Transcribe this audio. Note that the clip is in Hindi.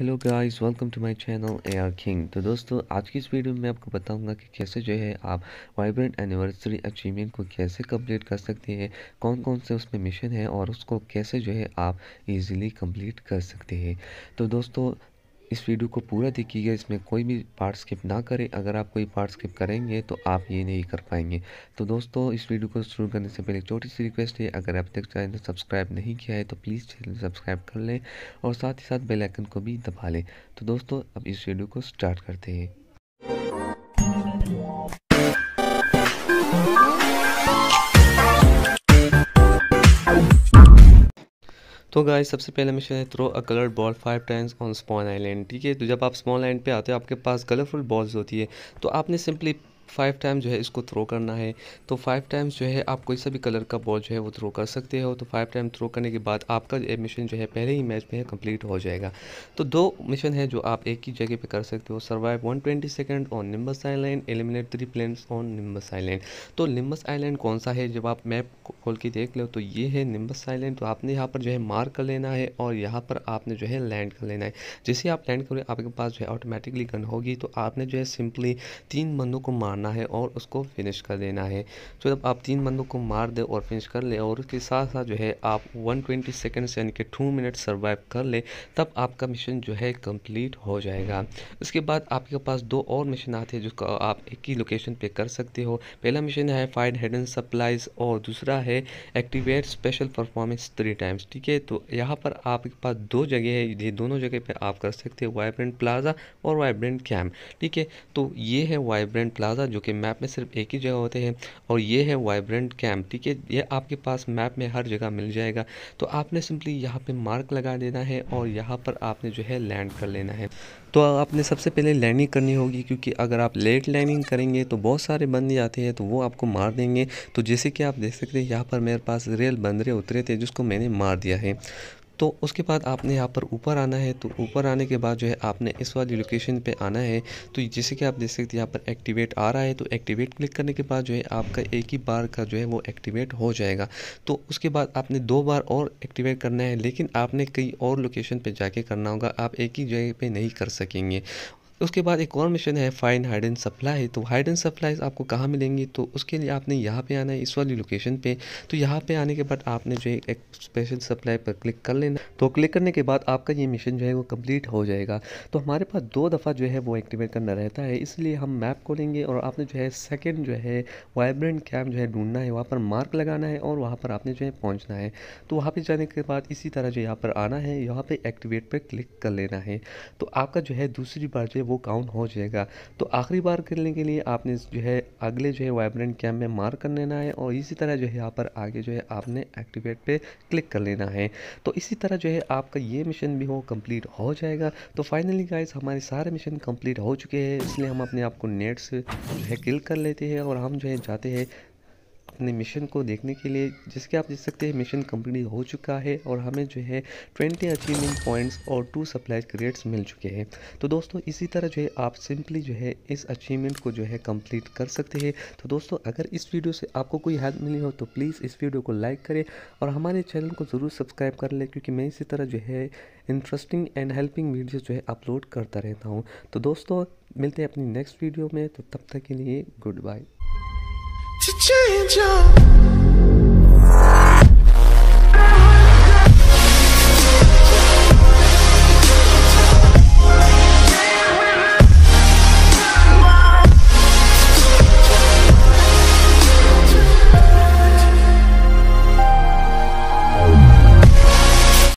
Hello guys welcome to my channel A R king तो दोस्तों आज की इस वीडियो में आपको बताऊंगा कि कैसे जो है आप वाइब्रेंट एनिवर्सरी अचीवमेंट को कैसे कंप्लीट कर सकते हैं कौन कौन से उसमें मिशन है और उसको कैसे जो है आप इजीली कंप्लीट कर सकते हैं तो दोस्तों इस वीडियो को पूरा देखिएगा इसमें कोई भी पार्ट स्किप ना करें अगर आप कोई पार्ट स्किप करेंगे तो आप ये नहीं कर पाएंगे तो दोस्तों इस वीडियो को शुरू करने से पहले एक छोटी सी रिक्वेस्ट है अगर अब तक चैनल सब्सक्राइब नहीं किया है तो प्लीज़ चैनल सब्सक्राइब कर लें और साथ ही साथ बेलाइकन को भी दबा लें तो दोस्तों अब इस वीडियो को स्टार्ट करते हैं तो गाइस सबसे पहले मिशन है throw a colour ball five times on small island ठीक है तो जब आप स्मॉल आइलैंड पे आते हो आपके पास कलरफुल बॉल्स होती है तो आपने सिंपली फाइव टाइम्स जो है इसको थ्रो करना है तो फाइव टाइम्स जो है आप कोई सा भी कलर का बॉल जो है वो थ्रो कर सकते हो तो फाइव टाइम थ्रो करने के बाद आपका मिशन जो है पहले ही मैच में कंप्लीट हो जाएगा तो दो मिशन है जो आप एक ही जगह पे कर सकते हो survive one twenty second on Nimbus Island eliminate three planes on Nimbus Island तो निम्बस आइलैंड कौन सा है जब आप मैप खोल के देख लो तो ये है निम्बस आइलैंड तो आपने यहाँ पर जो है मार्क कर लेना है और यहाँ पर आपने जो है लैंड कर लेना है जैसे आप लैंड करोगे आपके पास जो है ऑटोमेटिकली गन होगी तो आपने जो है सिंपली तीन बंदों को मारना मारना है और उसको फिनिश कर देना है तो जब आप तीन बंदों को मार दे और फिनिश कर ले और उसके साथ साथ जो है आप वन ट्वेंटी सेकेंड्स यानी कि टू मिनट सर्वाइव कर ले तब आपका मिशन जो है कंप्लीट हो जाएगा उसके बाद आपके पास दो और मिशन आते हैं जिसको आप एक ही लोकेशन पे कर सकते हो पहला मिशन है फाइंड हेडन सप्लाइज और दूसरा है activate special performance three times ठीक है तो यहाँ पर आपके पास दो जगह है ये दोनों जगह पर आप कर सकते हो वाइब्रेंट प्लाजा और वाइब्रेंट कैम्प ठीक है तो ये है वाइब्रेंट प्लाजा जो कि मैप में सिर्फ एक ही जगह होते हैं और ये है वाइब्रेंट कैम्प ठीक है ये आपके पास मैप में हर जगह मिल जाएगा तो आपने सिंपली यहाँ पे मार्क लगा देना है और यहाँ पर आपने जो है लैंड कर लेना है तो आपने सबसे पहले लैंडिंग करनी होगी क्योंकि अगर आप लेट लैंडिंग करेंगे तो बहुत सारे बंदे आते हैं तो वो आपको मार देंगे तो जैसे कि आप देख सकते हैं यहाँ पर मेरे पास रेल बंदरे उतरे थे जिसको मैंने मार दिया है तो उसके बाद आपने यहाँ पर ऊपर आना है तो ऊपर आने के बाद जो है आपने इस वाली लोकेशन पे आना है तो जैसे कि आप देख सकते हैं यहाँ पर एक्टिवेट आ रहा है तो एक्टिवेट क्लिक करने के बाद जो है आपका एक ही बार का जो है वो एक्टिवेट हो जाएगा तो उसके बाद आपने दो बार और एक्टिवेट करना है लेकिन आपने कई और लोकेशन पर जाके करना होगा आप एक ही जगह पर नहीं कर सकेंगे उसके बाद एक और मिशन है फाइंड हाइड एंड सप्लाई तो हाइड एंड सप्लाईज आपको कहाँ मिलेंगी तो उसके लिए आपने यहाँ पे आना है इस वाली लोकेशन पे तो यहाँ पे आने के बाद आपने जो है एक स्पेशल सप्लाई पर क्लिक कर लेना तो क्लिक करने के बाद आपका ये मिशन जो है वो कम्प्लीट हो जाएगा तो हमारे पास दो दफ़ा जो है वो एक्टिवेट करना रहता है इसलिए हम मैप को लेंगे और आपने जो है सेकेंड जो है वाइब्रेंट कैम्प जो है ढूंढना है वहाँ पर मार्क लगाना है और वहाँ पर आपने जो है पहुँचना है तो वहाँ पर जाने के बाद इसी तरह जो यहाँ पर आना है यहाँ पर एक्टिवेट पर क्लिक कर लेना है तो आपका जो है दूसरी बार जो वो काउंट हो जाएगा तो आखिरी बार करने के लिए आपने जो है अगले जो है वाइब्रेंट कैम में मार्क कर लेना है और इसी तरह जो है यहाँ पर आगे जो है आपने एक्टिवेट पे क्लिक कर लेना है तो इसी तरह जो है आपका ये मिशन भी हो कंप्लीट हो जाएगा तो फाइनली गाइज हमारे सारे मिशन कंप्लीट हो चुके हैं इसलिए हम अपने आप को नेट्स जो है किल कर लेते हैं और हम जो है जाते हैं अपने मिशन को देखने के लिए जिसके आप देख सकते हैं मिशन कंप्लीट हो चुका है और हमें जो है ट्वेंटी अचीवमेंट पॉइंट्स और टू सप्लाई क्रिएट्स मिल चुके हैं तो दोस्तों इसी तरह जो है आप सिंपली जो है इस अचीवमेंट को जो है कंप्लीट कर सकते हैं तो दोस्तों अगर इस वीडियो से आपको कोई हेल्प मिली हो तो प्लीज़ इस वीडियो को लाइक करें और हमारे चैनल को ज़रूर सब्सक्राइब कर लें क्योंकि मैं इसी तरह जो है इंटरेस्टिंग एंड हेल्पिंग वीडियो जो है अपलोड करता रहता हूँ तो दोस्तों मिलते हैं अपनी नेक्स्ट वीडियो में तो तब तक के लिए good bye should change up.